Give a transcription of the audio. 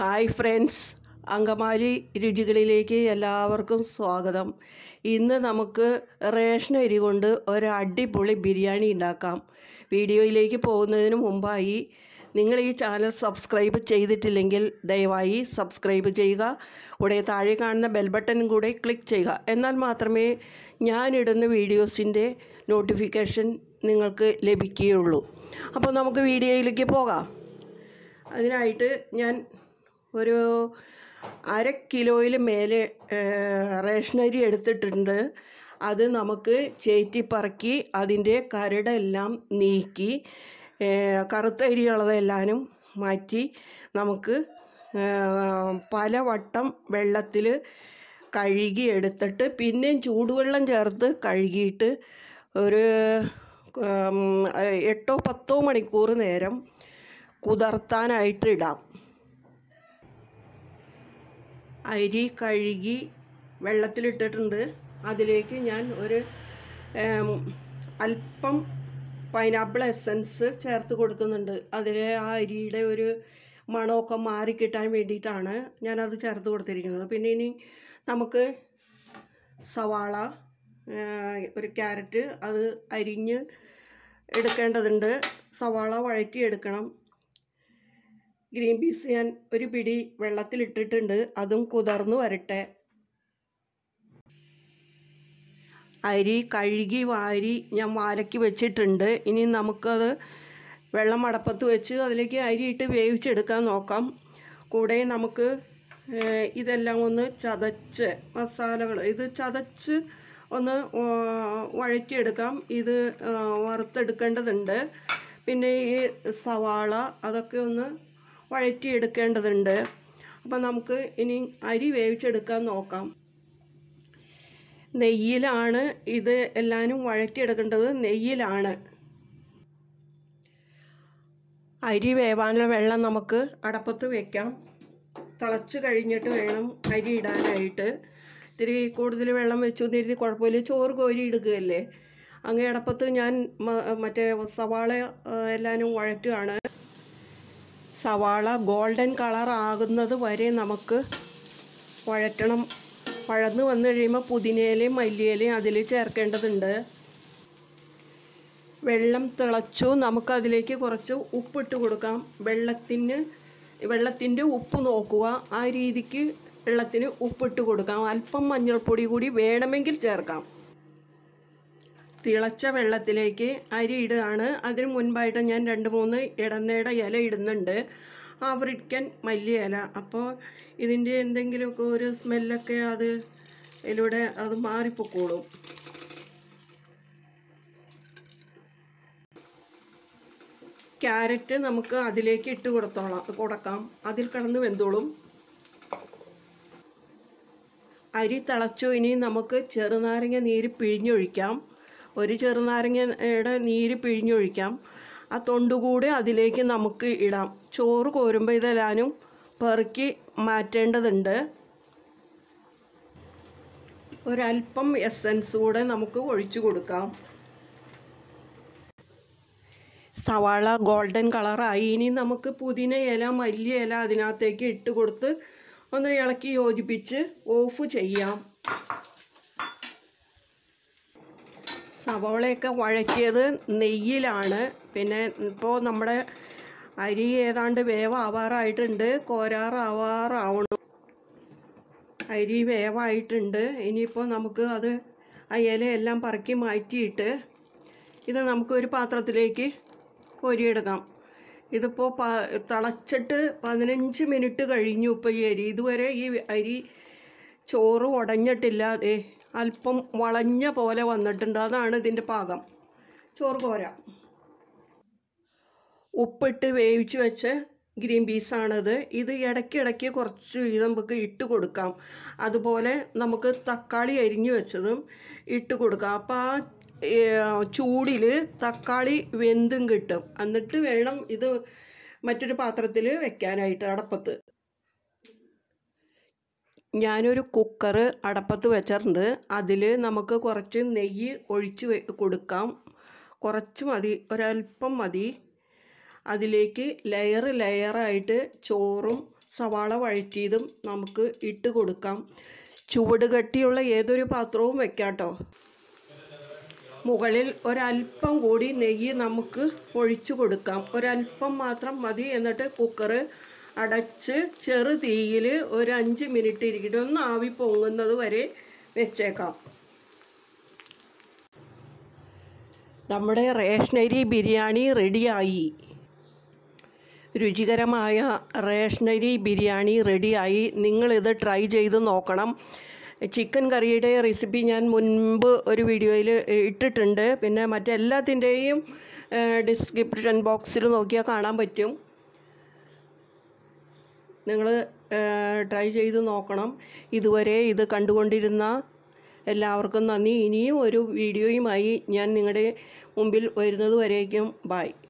hi friends Angamaly രുചികളിലേക്ക് എല്ലാവർക്കും സ്വാഗതം ഇന്ന് നമുക്ക് റേഷൻ അരി കൊണ്ട് ഒരടിപൊളി ബിരിയാണി ഉണ്ടാക്കാം വീഡിയോയിലേക്ക് പോകുന്നതിന് മുമ്പായി നിങ്ങൾ ഈ ചാനൽ സബ്സ്ക്രൈബ് ചെയ്തിട്ടില്ലെങ്കിൽ ദയവായി സബ്സ്ക്രൈബ് ചെയ്യുക കൂടെ താഴെ കാണുന്ന ബെൽ ബട്ടൺ കൂടെ ക്ലിക്ക് ചെയ്യുക എന്നാൽ മാത്രമേ ഞാനിടുന്ന വീഡിയോസിൻ്റെ നോട്ടിഫിക്കേഷൻ നിങ്ങൾക്ക് ലഭിക്കുകയുള്ളൂ അപ്പോൾ നമുക്ക് വീഡിയോയിലേക്ക് പോകാം അതിനായിട്ട് ഞാൻ ഒരു അര കിലോയിൽ മേലെ റേഷനരി എടുത്തിട്ടുണ്ട് അത് നമുക്ക് ചേറ്റിപ്പറക്കി അതിൻ്റെ കരടെല്ലാം നീക്കി കറുത്ത അരിയുള്ളതെല്ലാനും മാറ്റി നമുക്ക് പല വട്ടം വെള്ളത്തിൽ കഴുകി എടുത്തിട്ട് പിന്നെയും ചൂടുവെള്ളം ചേർത്ത് കഴുകിയിട്ട് ഒരു എട്ടോ പത്തോ മണിക്കൂർ നേരം കുതിർത്താനായിട്ട് ഇടാം അരി കഴുകി വെള്ളത്തിലിട്ടിട്ടുണ്ട് അതിലേക്ക് ഞാൻ ഒരു അല്പം പൈനാപ്പിൾ എസൻസ് ചേർത്ത് കൊടുക്കുന്നുണ്ട് അതിലെ ആ അരിയുടെ ഒരു മണമൊക്കെ മാറിക്കിട്ടാൻ വേണ്ടിയിട്ടാണ് ഞാനത് ചേർത്ത് കൊടുത്തിരിക്കുന്നത് പിന്നെ ഇനി നമുക്ക് സവാള ഒരു ക്യാരറ്റ് അത് അരിഞ്ഞ് എടുക്കേണ്ടതുണ്ട് സവാള വഴറ്റി എടുക്കണം ഗ്രീൻ പീസ് ഞാൻ ഒരു പിടി വെള്ളത്തിലിട്ടിട്ടുണ്ട് അതും കുതിർന്ന് വരട്ടെ അരി കഴുകി വാരി ഞാൻ വാരക്കി വെച്ചിട്ടുണ്ട് ഇനി നമുക്കത് വെള്ളം അടപ്പത്ത് വെച്ച് അതിലേക്ക് അരിയിട്ട് വേവിച്ചെടുക്കാൻ നോക്കാം കൂടെ നമുക്ക് ഇതെല്ലാം ഒന്ന് ചതച്ച് മസാലകൾ ഇത് ചതച്ച് ഒന്ന് വഴറ്റിയെടുക്കാം ഇത് വറുത്തെടുക്കേണ്ടതുണ്ട് പിന്നെ ഈ സവാള അതൊക്കെ ഒന്ന് വഴറ്റി എടുക്കേണ്ടതുണ്ട് അപ്പോൾ നമുക്ക് ഇനി അരി വേവിച്ചെടുക്കാൻ നോക്കാം നെയ്യിലാണ് ഇത് എല്ലാവരും വഴറ്റിയെടുക്കേണ്ടത് നെയ്യിലാണ് അരി വേവാനുള്ള വെള്ളം നമുക്ക് അടപ്പത്ത് വെക്കാം തിളച്ച് കഴിഞ്ഞിട്ട് വേണം അരി ഇടാനായിട്ട് ഇത്തിരി കൂടുതൽ വെള്ളം വെച്ചു എന്നിരുതി കുഴപ്പമില്ല ചോറ് കോരി ഇടുകയല്ലേ അങ്ങേ അടപ്പത്ത് ഞാൻ മറ്റേ സവാള എല്ലാവരും വഴറ്റുകയാണ് സവാള ഗോൾഡൻ കളർ ആകുന്നത് വരെ നമുക്ക് വഴറ്റണം വഴന്ന് വന്ന് കഴിയുമ്പോൾ പുതിനയിലയും മല്ലിയിലയും അതിൽ ചേർക്കേണ്ടതുണ്ട് വെള്ളം തിളച്ചു നമുക്കതിലേക്ക് കുറച്ച് ഉപ്പിട്ട് കൊടുക്കാം വെള്ളത്തിന് വെള്ളത്തിൻ്റെ ഉപ്പ് നോക്കുക ആ രീതിക്ക് വെള്ളത്തിന് ഉപ്പിട്ട് കൊടുക്കാം അല്പം മഞ്ഞൾപ്പൊടി കൂടി വേണമെങ്കിൽ ചേർക്കാം തിളച്ച വെള്ളത്തിലേക്ക് അരി ഇടുകയാണ് അതിന് മുൻപായിട്ട് ഞാൻ രണ്ട് മൂന്ന് ഇടനേട ഇല ഇടുന്നുണ്ട് ആഫ്രിക്കൻ മല്ലി ഇല അപ്പോൾ ഇതിൻ്റെ എന്തെങ്കിലുമൊക്കെ ഒരു സ്മെല്ലൊക്കെ അത് ഇതിലൂടെ അത് മാറിപ്പോക്കോളും ക്യാരറ്റ് നമുക്ക് അതിലേക്ക് ഇട്ട് കൊടുത്തോളാം കൊടുക്കാം അതിൽ കടന്ന് വെന്തോളും അരി തിളച്ചു ഇനി നമുക്ക് ചെറുനാരങ്ങ നീര് പിഴിഞ്ഞൊഴിക്കാം ഒരു ചെറുനാരങ്ങയുടെ നീര് പിഴിഞ്ഞൊഴിക്കാം ആ തൊണ്ടുകൂടി അതിലേക്ക് നമുക്ക് ഇടാം ചോറ് കോരുമ്പോൾ ഇതെല്ലാനും പെറുക്കി മാറ്റേണ്ടതുണ്ട് ഒരൽപ്പം എസൻസ് കൂടെ നമുക്ക് ഒഴിച്ചു കൊടുക്കാം സവാള ഗോൾഡൻ കളറായി ഇനി നമുക്ക് പുതിന ഇല മല്ലി ഇല അതിനകത്തേക്ക് ഇട്ട് കൊടുത്ത് ഒന്ന് ഇളക്കി യോജിപ്പിച്ച് ഓഫ് ചെയ്യാം സവോളയൊക്കെ വഴറ്റിയത് നെയ്യിലാണ് പിന്നെ ഇപ്പോൾ നമ്മുടെ അരി ഏതാണ്ട് വേവാവാറായിട്ടുണ്ട് കോരാറാവാറാവണം അരി വേവായിട്ടുണ്ട് ഇനിയിപ്പോൾ നമുക്ക് അത് ആ ഇലയെല്ലാം പറക്കി മാറ്റിയിട്ട് ഇത് നമുക്കൊരു പാത്രത്തിലേക്ക് കോരിയെടുക്കാം ഇതിപ്പോൾ പ തിളച്ചിട്ട് പതിനഞ്ച് മിനിറ്റ് കഴിഞ്ഞു ഇപ്പോൾ ഈ അരി ഇതുവരെ ഈ അരി ചോറ് ഉടഞ്ഞിട്ടില്ലാതെ അല്പം വളഞ്ഞ പോലെ വന്നിട്ടുണ്ട് അതാണ് ഇതിൻ്റെ പാകം ചോറ് കോര ഉപ്പിട്ട് വേവിച്ച് വെച്ച് ഗ്രീൻ പീസാണത് ഇത് ഇടയ്ക്കിടയ്ക്ക് കുറച്ച് ഇത് നമുക്ക് ഇട്ട് കൊടുക്കാം അതുപോലെ നമുക്ക് തക്കാളി അരിഞ്ഞു വെച്ചതും ഇട്ട് കൊടുക്കാം അപ്പോൾ ആ ചൂടിൽ തക്കാളി വെന്തും കിട്ടും എന്നിട്ട് വേണം ഇത് മറ്റൊരു പാത്രത്തിൽ വെക്കാനായിട്ട് അടപ്പത്ത് ഞാനൊരു കുക്കർ അടപ്പത്ത് വെച്ചിട്ടുണ്ട് അതിൽ നമുക്ക് കുറച്ച് നെയ്യ് ഒഴിച്ച് കൊടുക്കാം കുറച്ച് മതി ഒരല്പം മതി അതിലേക്ക് ലെയർ ലെയറായിട്ട് ചോറും സവാള വഴറ്റിയതും നമുക്ക് ഇട്ട് കൊടുക്കാം ചുവട് കട്ടിയുള്ള ഏതൊരു പാത്രവും വെക്കാട്ടോ മുകളിൽ ഒരല്പം കൂടി നെയ്യ് നമുക്ക് ഒഴിച്ചു കൊടുക്കാം ഒരല്പം മാത്രം മതി എന്നിട്ട് കുക്കറ് അടച്ച് ചെറു തീയിൽ ഒരു അഞ്ച് മിനിറ്റ് ഇരിക്കട്ടെ ഒന്ന് ആവി പൊങ്ങുന്നത് വരെ വെച്ചേക്കാം നമ്മുടെ റേഷനരി ബിരിയാണി റെഡിയായി രുചികരമായ റേഷനരി ബിരിയാണി റെഡിയായി നിങ്ങളിത് ട്രൈ ചെയ്ത് നോക്കണം ചിക്കൻ കറിയുടെ റെസിപ്പി ഞാൻ മുൻപ് ഒരു വീഡിയോയിൽ ഇട്ടിട്ടുണ്ട് പിന്നെ മറ്റെല്ലാത്തിൻ്റെയും ഡിസ്ക്രിപ്ഷൻ ബോക്സിൽ നോക്കിയാൽ കാണാൻ പറ്റും നിങ്ങൾ ട്രൈ ചെയ്ത് നോക്കണം ഇതുവരെ ഇത് കണ്ടുകൊണ്ടിരുന്ന എല്ലാവർക്കും നന്ദി ഇനിയും ഒരു വീഡിയോയുമായി ഞാൻ നിങ്ങളുടെ മുമ്പിൽ വരുന്നത് വരേക്കും ബായ്